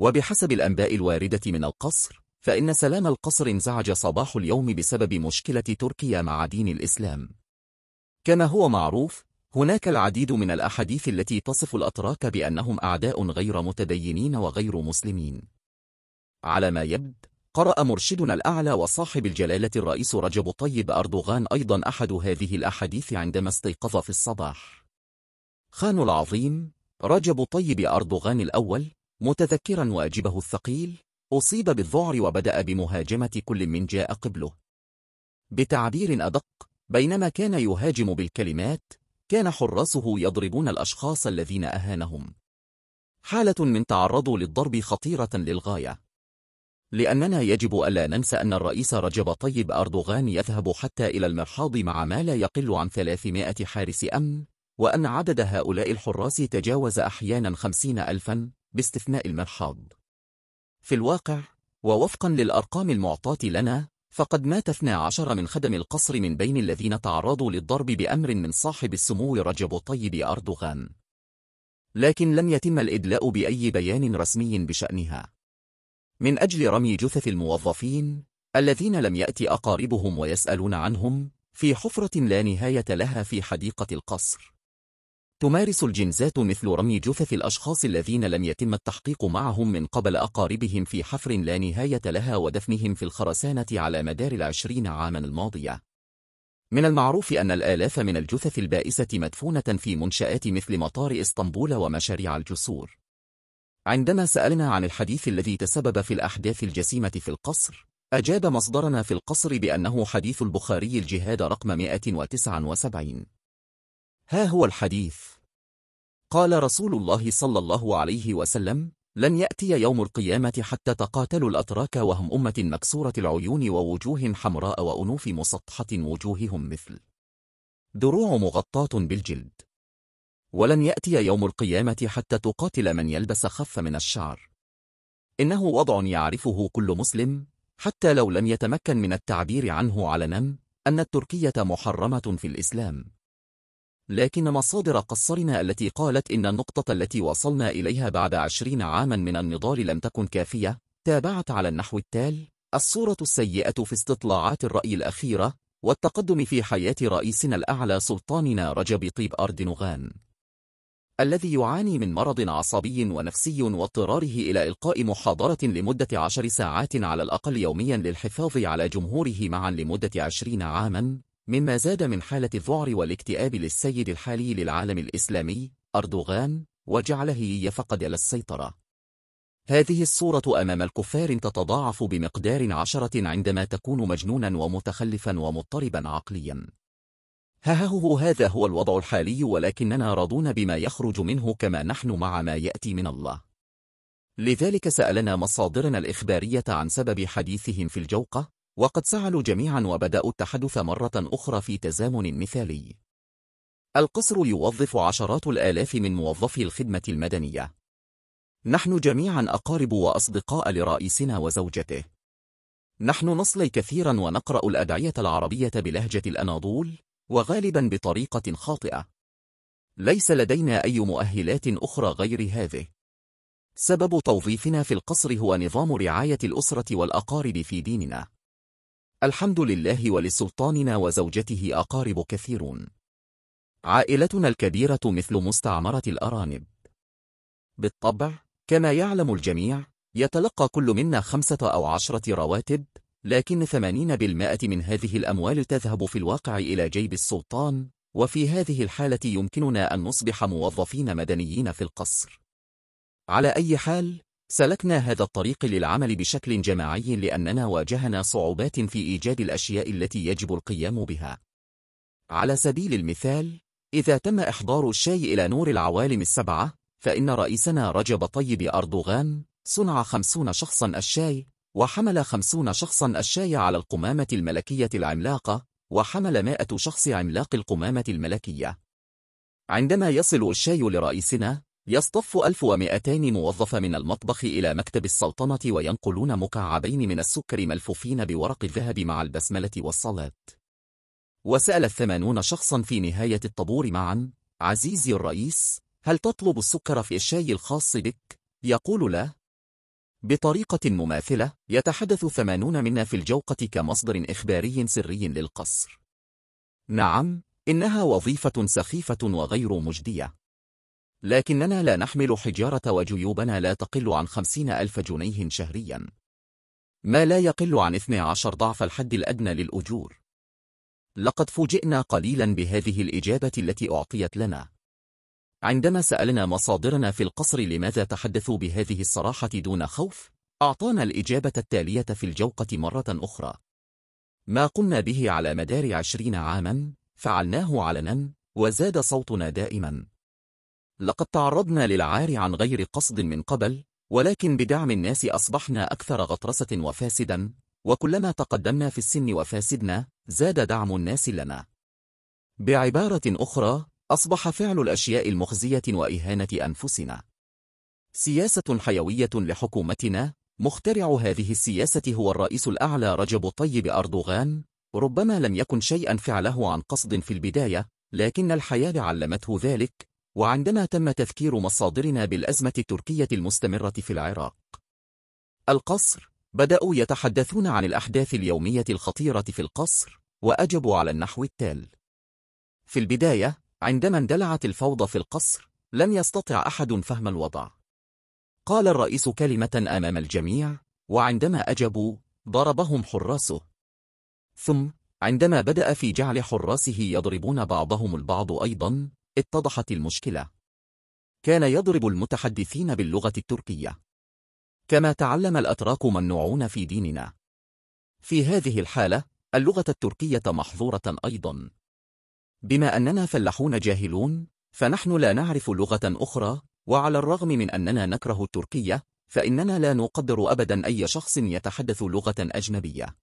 وبحسب الأنباء الواردة من القصر فإن سلام القصر انزعج صباح اليوم بسبب مشكلة تركيا مع دين الإسلام كما هو معروف هناك العديد من الأحاديث التي تصف الأتراك بأنهم أعداء غير متدينين وغير مسلمين على ما يبدو قرأ مرشدنا الأعلى وصاحب الجلالة الرئيس رجب طيب أردوغان أيضا أحد هذه الأحاديث عندما استيقظ في الصباح خان العظيم رجب طيب أردوغان الأول متذكرا واجبه الثقيل أصيب بالذعر وبدأ بمهاجمة كل من جاء قبله بتعبير أدق بينما كان يهاجم بالكلمات كان حراسه يضربون الأشخاص الذين أهانهم حالة من تعرضوا للضرب خطيرة للغاية لأننا يجب ألا ننسى أن الرئيس رجب طيب أردوغان يذهب حتى إلى المرحاض مع ما لا يقل عن 300 حارس أمن وأن عدد هؤلاء الحراس تجاوز أحيانا 50 ألفا باستثناء المرحاض في الواقع ووفقا للأرقام المعطاة لنا فقد مات 12 من خدم القصر من بين الذين تعرضوا للضرب بأمر من صاحب السمو رجب طيب أردوغان لكن لم يتم الإدلاء بأي بيان رسمي بشأنها من أجل رمي جثث الموظفين الذين لم يأتي أقاربهم ويسألون عنهم في حفرة لا نهاية لها في حديقة القصر تمارس الجنزات مثل رمي جثث الأشخاص الذين لم يتم التحقيق معهم من قبل أقاربهم في حفر لا نهاية لها ودفنهم في الخرسانة على مدار العشرين عاما الماضية. من المعروف أن الآلاف من الجثث البائسة مدفونة في منشآت مثل مطار إسطنبول ومشاريع الجسور. عندما سألنا عن الحديث الذي تسبب في الأحداث الجسيمة في القصر، أجاب مصدرنا في القصر بأنه حديث البخاري الجهاد رقم 179. ها هو الحديث قال رسول الله صلى الله عليه وسلم لن يأتي يوم القيامة حتى تقاتل الأتراك وهم أمة مكسورة العيون ووجوه حمراء وأنوف مسطحة وجوههم مثل دروع مغطاة بالجلد ولن يأتي يوم القيامة حتى تقاتل من يلبس خف من الشعر إنه وضع يعرفه كل مسلم حتى لو لم يتمكن من التعبير عنه علنا أن التركية محرمة في الإسلام لكن مصادر قصرنا التي قالت إن النقطة التي وصلنا إليها بعد عشرين عاما من النضال لم تكن كافية تابعت على النحو التالي الصورة السيئة في استطلاعات الرأي الأخيرة والتقدم في حياة رئيسنا الأعلى سلطاننا رجب طيب أردنغان الذي يعاني من مرض عصبي ونفسي واضطراره إلى إلقاء محاضرة لمدة عشر ساعات على الأقل يوميا للحفاظ على جمهوره معا لمدة عشرين عاما مما زاد من حالة الذعر والاكتئاب للسيد الحالي للعالم الإسلامي أردوغان وجعله يفقد للسيطرة هذه الصورة أمام الكفار تتضاعف بمقدار عشرة عندما تكون مجنونا ومتخلفا ومضطربا عقليا هاهه هذا هو الوضع الحالي ولكننا راضون بما يخرج منه كما نحن مع ما يأتي من الله لذلك سألنا مصادرنا الإخبارية عن سبب حديثهم في الجوقة وقد سعلوا جميعا وبدأوا التحدث مرة أخرى في تزامن مثالي. القصر يوظف عشرات الآلاف من موظفي الخدمة المدنية. نحن جميعا أقارب وأصدقاء لرئيسنا وزوجته. نحن نصلي كثيرا ونقرأ الأدعية العربية بلهجة الأناضول، وغالبا بطريقة خاطئة. ليس لدينا أي مؤهلات أخرى غير هذه. سبب توظيفنا في القصر هو نظام رعاية الأسرة والأقارب في ديننا. الحمد لله ولسلطاننا وزوجته أقارب كثيرون عائلتنا الكبيرة مثل مستعمرة الأرانب بالطبع كما يعلم الجميع يتلقى كل منا خمسة أو عشرة رواتب لكن 80% من هذه الأموال تذهب في الواقع إلى جيب السلطان وفي هذه الحالة يمكننا أن نصبح موظفين مدنيين في القصر على أي حال سلكنا هذا الطريق للعمل بشكل جماعي لأننا واجهنا صعوبات في إيجاد الأشياء التي يجب القيام بها. على سبيل المثال، إذا تم إحضار الشاي إلى نور العوالم السبعة، فإن رئيسنا رجب طيب أردوغان صنع خمسون شخصا الشاي، وحمل خمسون شخصا الشاي على القمامة الملكية العملاقة، وحمل مائة شخص عملاق القمامة الملكية. عندما يصل الشاي لرئيسنا، يصطف 1200 موظف من المطبخ إلى مكتب السلطنة وينقلون مكعبين من السكر ملفوفين بورق الذهب مع البسملة والصلاة. وسأل الثمانون شخصا في نهاية الطابور معا عزيزي الرئيس هل تطلب السكر في الشاي الخاص بك؟ يقول لا بطريقة مماثلة يتحدث ثمانون منا في الجوقة كمصدر إخباري سري للقصر نعم إنها وظيفة سخيفة وغير مجدية لكننا لا نحمل حجارة وجيوبنا لا تقل عن خمسين ألف جنيه شهريا ما لا يقل عن 12 ضعف الحد الأدنى للأجور لقد فوجئنا قليلا بهذه الإجابة التي أعطيت لنا عندما سألنا مصادرنا في القصر لماذا تحدثوا بهذه الصراحة دون خوف أعطانا الإجابة التالية في الجوقة مرة أخرى ما قمنا به على مدار عشرين عاما فعلناه علنا وزاد صوتنا دائما لقد تعرضنا للعار عن غير قصد من قبل ولكن بدعم الناس أصبحنا أكثر غطرسة وفاسدا وكلما تقدمنا في السن وفاسدنا زاد دعم الناس لنا بعبارة أخرى أصبح فعل الأشياء المخزية وإهانة أنفسنا سياسة حيوية لحكومتنا مخترع هذه السياسة هو الرئيس الأعلى رجب طيب أردوغان ربما لم يكن شيئا فعله عن قصد في البداية لكن الحياة علمته ذلك وعندما تم تذكير مصادرنا بالأزمة التركية المستمرة في العراق القصر بدأوا يتحدثون عن الأحداث اليومية الخطيرة في القصر وأجبوا على النحو التال في البداية عندما اندلعت الفوضى في القصر لم يستطع أحد فهم الوضع قال الرئيس كلمة أمام الجميع وعندما أجبوا ضربهم حراسه ثم عندما بدأ في جعل حراسه يضربون بعضهم البعض أيضا اتضحت المشكلة كان يضرب المتحدثين باللغة التركية كما تعلم الأتراك ممنوعون في ديننا في هذه الحالة اللغة التركية محظورة أيضا بما أننا فلاحون جاهلون فنحن لا نعرف لغة أخرى وعلى الرغم من أننا نكره التركية فإننا لا نقدر أبدا أي شخص يتحدث لغة أجنبية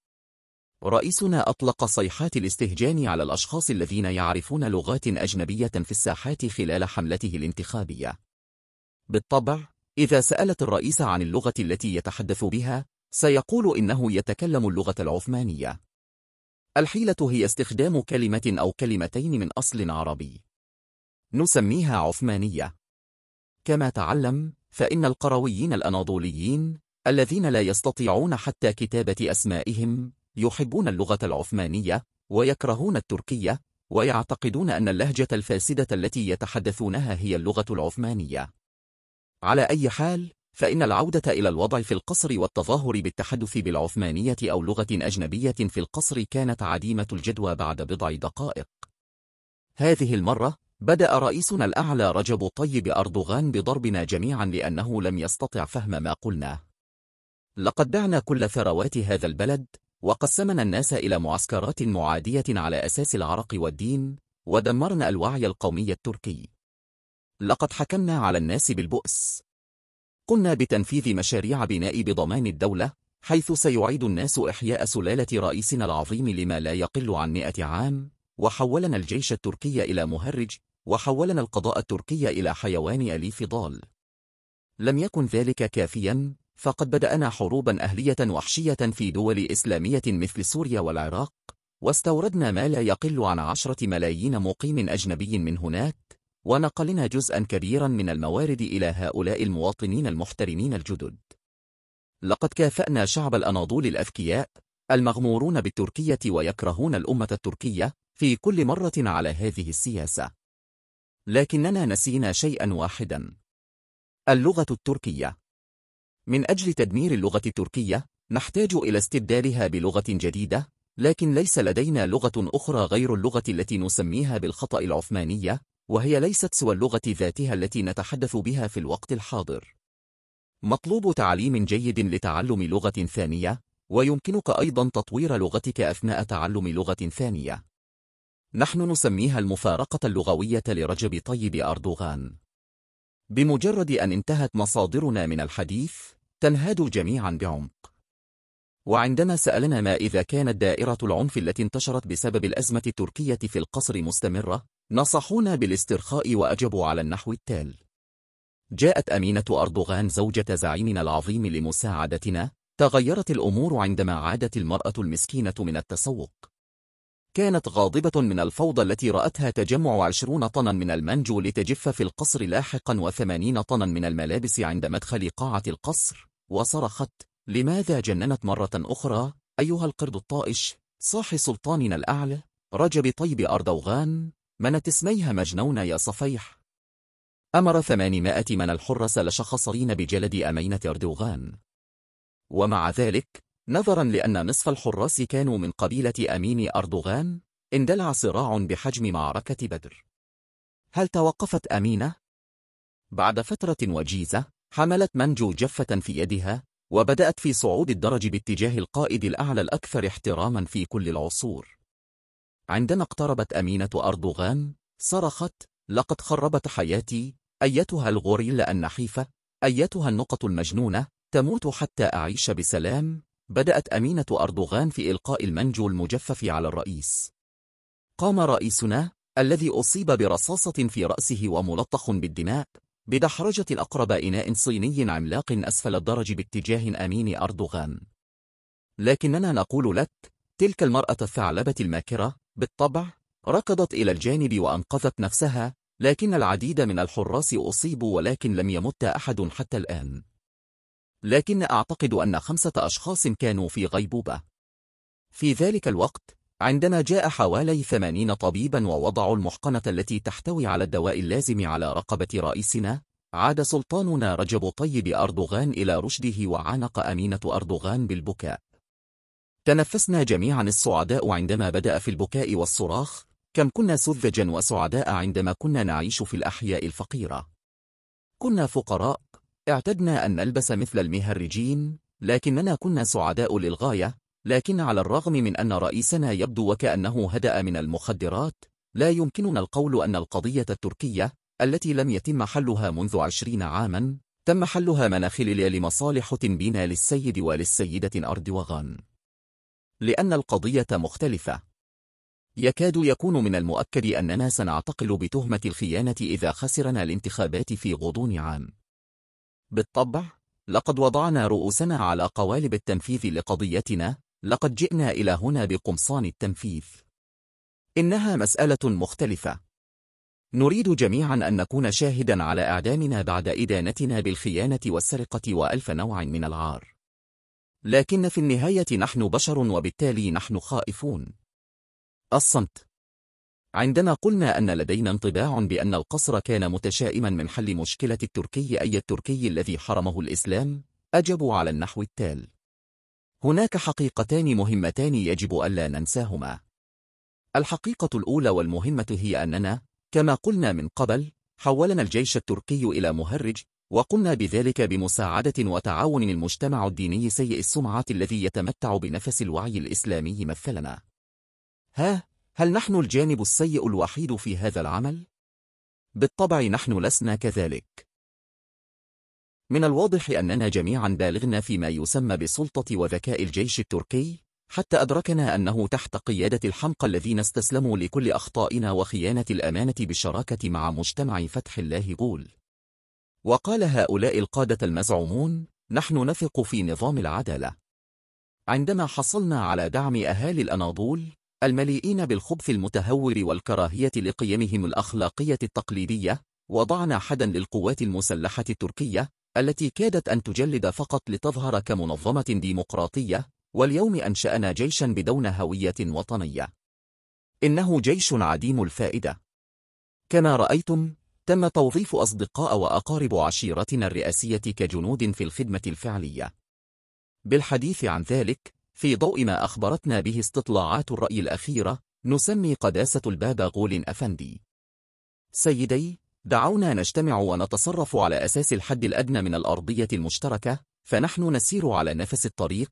رئيسنا أطلق صيحات الاستهجان على الأشخاص الذين يعرفون لغات أجنبية في الساحات خلال حملته الانتخابية. بالطبع، إذا سألت الرئيس عن اللغة التي يتحدث بها، سيقول إنه يتكلم اللغة العثمانية. الحيلة هي استخدام كلمة أو كلمتين من أصل عربي. نسميها عثمانية. كما تعلم، فإن القرويين الأناضوليين الذين لا يستطيعون حتى كتابة أسمائهم يحبون اللغة العثمانية ويكرهون التركية ويعتقدون أن اللهجة الفاسدة التي يتحدثونها هي اللغة العثمانية على أي حال فإن العودة إلى الوضع في القصر والتظاهر بالتحدث بالعثمانية أو لغة أجنبية في القصر كانت عديمة الجدوى بعد بضع دقائق هذه المرة بدأ رئيسنا الأعلى رجب طيب أردوغان بضربنا جميعا لأنه لم يستطع فهم ما قلناه لقد بعنا كل ثروات هذا البلد وقسمنا الناس إلى معسكرات معادية على أساس العرق والدين ودمرنا الوعي القومي التركي لقد حكمنا على الناس بالبؤس قمنا بتنفيذ مشاريع بناء بضمان الدولة حيث سيعيد الناس إحياء سلالة رئيسنا العظيم لما لا يقل عن مئة عام وحولنا الجيش التركي إلى مهرج وحولنا القضاء التركي إلى حيوان أليف ضال لم يكن ذلك كافياً فقد بدأنا حروبا أهلية وحشية في دول إسلامية مثل سوريا والعراق واستوردنا ما لا يقل عن عشرة ملايين مقيم أجنبي من هناك ونقلنا جزءا كبيرا من الموارد إلى هؤلاء المواطنين المحترمين الجدد لقد كافأنا شعب الأناضول الأذكياء المغمورون بالتركية ويكرهون الأمة التركية في كل مرة على هذه السياسة لكننا نسينا شيئا واحدا اللغة التركية من أجل تدمير اللغة التركية نحتاج إلى استبدالها بلغة جديدة لكن ليس لدينا لغة أخرى غير اللغة التي نسميها بالخطأ العثمانية وهي ليست سوى اللغة ذاتها التي نتحدث بها في الوقت الحاضر مطلوب تعليم جيد لتعلم لغة ثانية ويمكنك أيضا تطوير لغتك أثناء تعلم لغة ثانية نحن نسميها المفارقة اللغوية لرجب طيب أردوغان بمجرد أن انتهت مصادرنا من الحديث تنهاد جميعا بعمق وعندما سألنا ما إذا كانت دائرة العنف التي انتشرت بسبب الأزمة التركية في القصر مستمرة نصحونا بالاسترخاء وأجبوا على النحو التال جاءت أمينة أردوغان زوجة زعيمنا العظيم لمساعدتنا تغيرت الأمور عندما عادت المرأة المسكينة من التسوق كانت غاضبة من الفوضى التي رأتها تجمع عشرون طنا من المنجو لتجف في القصر لاحقا وثمانين طنا من الملابس عند مدخل قاعة القصر وصرخت لماذا جننت مرة أخرى أيها القرد الطائش صاح سلطاننا الأعلى رجب طيب أردوغان منت اسميها مجنون يا صفيح أمر ثمانمائة من الحرس لشخصرين بجلد أمينة أردوغان ومع ذلك نظرا لأن نصف الحراس كانوا من قبيلة أمين أردوغان اندلع صراع بحجم معركة بدر هل توقفت أمينة؟ بعد فترة وجيزة حملت منجو جفة في يدها وبدأت في صعود الدرج باتجاه القائد الأعلى الأكثر احتراما في كل العصور عندما اقتربت أمينة أردوغان صرخت لقد خربت حياتي أيتها الغوريلا النحيفة أيتها النقط المجنونة تموت حتى أعيش بسلام بدأت أمينة أردوغان في إلقاء المنجو المجفف على الرئيس قام رئيسنا الذي أصيب برصاصة في رأسه وملطخ بالدماء بدحرجة أقرب إناء صيني عملاق أسفل الدرج باتجاه أمين أردوغان لكننا نقول لك تلك المرأة الثعلبة الماكرة بالطبع ركضت إلى الجانب وأنقذت نفسها لكن العديد من الحراس أصيبوا ولكن لم يمت أحد حتى الآن لكن أعتقد أن خمسة أشخاص كانوا في غيبوبة في ذلك الوقت عندما جاء حوالي ثمانين طبيبا ووضعوا المحقنة التي تحتوي على الدواء اللازم على رقبة رئيسنا عاد سلطاننا رجب طيب أردوغان إلى رشده وعانق أمينة أردوغان بالبكاء تنفسنا جميعا السعداء عندما بدأ في البكاء والصراخ كم كنا سذجا وسعداء عندما كنا نعيش في الأحياء الفقيرة كنا فقراء اعتدنا أن نلبس مثل المهرجين لكننا كنا سعداء للغاية لكن على الرغم من أن رئيسنا يبدو وكأنه هدأ من المخدرات لا يمكننا القول أن القضية التركية التي لم يتم حلها منذ عشرين عاما تم حلها من خلال لمصالح تنبينا للسيد وللسيدة أردوغان لأن القضية مختلفة يكاد يكون من المؤكد أننا سنعتقل بتهمة الخيانة إذا خسرنا الانتخابات في غضون عام بالطبع لقد وضعنا رؤوسنا على قوالب التنفيذ لقضيتنا لقد جئنا إلى هنا بقمصان التنفيذ إنها مسألة مختلفة نريد جميعا أن نكون شاهدا على أعدامنا بعد إدانتنا بالخيانة والسرقة وألف نوع من العار لكن في النهاية نحن بشر وبالتالي نحن خائفون الصمت عندما قلنا أن لدينا انطباع بأن القصر كان متشائما من حل مشكلة التركي أي التركي الذي حرمه الإسلام أجبوا على النحو التالي هناك حقيقتان مهمتان يجب ألا ننساهما. الحقيقة الأولى والمهمة هي أننا، كما قلنا من قبل، حولنا الجيش التركي إلى مهرج، وقمنا بذلك بمساعدة وتعاون المجتمع الديني سيء السمعة الذي يتمتع بنفس الوعي الإسلامي مثلنا. ها، هل نحن الجانب السيء الوحيد في هذا العمل؟ بالطبع نحن لسنا كذلك. من الواضح أننا جميعا بالغنا فيما يسمى بالسلطة وذكاء الجيش التركي حتى أدركنا أنه تحت قيادة الحمقى الذين استسلموا لكل أخطائنا وخيانة الأمانة بالشراكة مع مجتمع فتح الله غول وقال هؤلاء القادة المزعومون نحن نثق في نظام العدالة عندما حصلنا على دعم أهالي الأناضول المليئين بالخبث المتهور والكراهية لقيمهم الأخلاقية التقليدية وضعنا حدا للقوات المسلحة التركية التي كادت أن تجلد فقط لتظهر كمنظمة ديمقراطية واليوم أنشأنا جيشا بدون هوية وطنية إنه جيش عديم الفائدة كما رأيتم تم توظيف أصدقاء وأقارب عشيرتنا الرئاسية كجنود في الخدمة الفعلية بالحديث عن ذلك في ضوء ما أخبرتنا به استطلاعات الرأي الأخيرة نسمي قداسة البابا غول أفندي سيدي دعونا نجتمع ونتصرف على أساس الحد الأدنى من الأرضية المشتركة فنحن نسير على نفس الطريق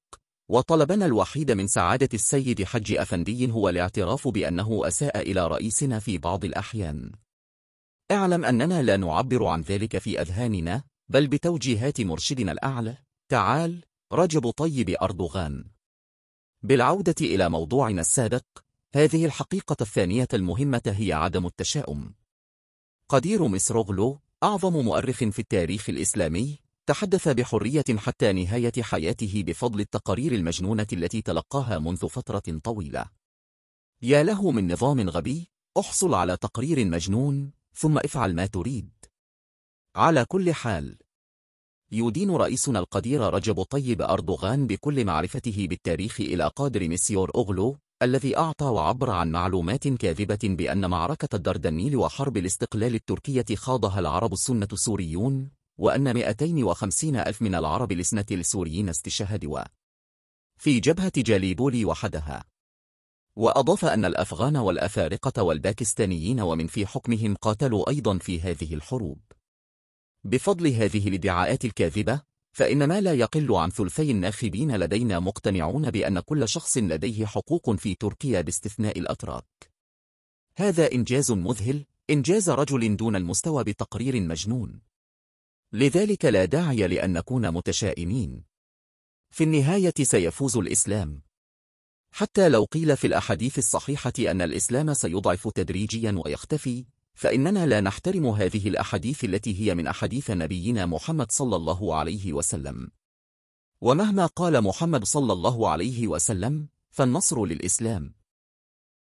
وطلبنا الوحيد من سعادة السيد حج أفندي هو الاعتراف بأنه أساء إلى رئيسنا في بعض الأحيان اعلم أننا لا نعبر عن ذلك في أذهاننا بل بتوجيهات مرشدنا الأعلى تعال رجب طيب أردوغان بالعودة إلى موضوعنا السابق هذه الحقيقة الثانية المهمة هي عدم التشاؤم قدير مصروغلو أعظم مؤرخ في التاريخ الإسلامي تحدث بحرية حتى نهاية حياته بفضل التقارير المجنونة التي تلقاها منذ فترة طويلة يا له من نظام غبي احصل على تقرير مجنون ثم افعل ما تريد على كل حال يدين رئيسنا القدير رجب طيب أردوغان بكل معرفته بالتاريخ إلى قادر مسيور أغلو الذي أعطى وعبر عن معلومات كاذبة بأن معركة الدردنيل وحرب الاستقلال التركية خاضها العرب السنة السوريون وأن 250 ألف من العرب لسنة السوريين استشهدوا في جبهة جاليبولي وحدها وأضاف أن الأفغان والأفارقة والباكستانيين ومن في حكمهم قاتلوا أيضا في هذه الحروب بفضل هذه الادعاءات الكاذبة فإن ما لا يقل عن ثلثي الناخبين لدينا مقتنعون بأن كل شخص لديه حقوق في تركيا باستثناء الأتراك هذا إنجاز مذهل إنجاز رجل دون المستوى بتقرير مجنون لذلك لا داعي لأن نكون متشائمين في النهاية سيفوز الإسلام حتى لو قيل في الأحاديث الصحيحة أن الإسلام سيضعف تدريجيا ويختفي فإننا لا نحترم هذه الأحاديث التي هي من أحاديث نبينا محمد صلى الله عليه وسلم ومهما قال محمد صلى الله عليه وسلم فالنصر للإسلام